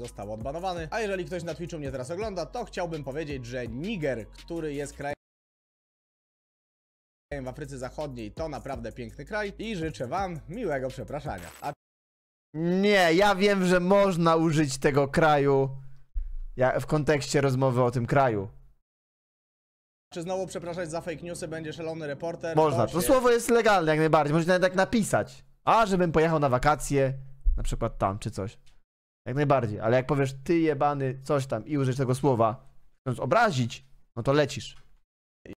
został odbanowany. A jeżeli ktoś na Twitchu mnie teraz ogląda, to chciałbym powiedzieć, że Niger, który jest krajem w Afryce Zachodniej, to naprawdę piękny kraj i życzę Wam miłego przepraszania. A... Nie, ja wiem, że można użyć tego kraju ja, w kontekście rozmowy o tym kraju. Czy znowu przepraszać za fake newsy będzie szalony reporter? Można, to, się... słowo jest legalne jak najbardziej, można nawet tak napisać. A, żebym pojechał na wakacje, na przykład tam czy coś. Jak najbardziej, ale jak powiesz ty jebany coś tam i użyjesz tego słowa, chcąc obrazić, no to lecisz.